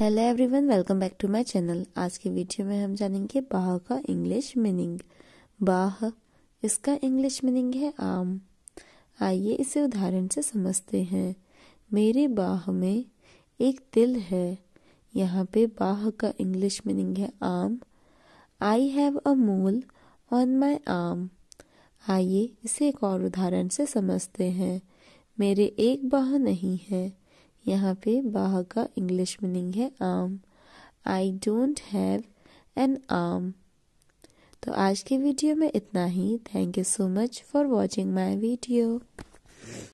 hello everyone welcome back to my channel आज के video में हम जानेंगे बाह का इंग्लिश मीनिंग बाह इसका इंग्लिश मीनिंग है आम आइए इसे उदाहरण से समझते हैं मेरे बाह में एक दिल है यहाँ पे बाह का इंग्लिश मीनिंग है आम आई हैव अ मूल ऑन माय आम आइए इसे एक और उदाहरण से समझते हैं मेरे एक बाह नहीं है यहाँ पे बाह का इंग्लिश मीनिंग है आम आई डोंट हैव एन आम तो आज के वीडियो में इतना ही thank you so much for watching my video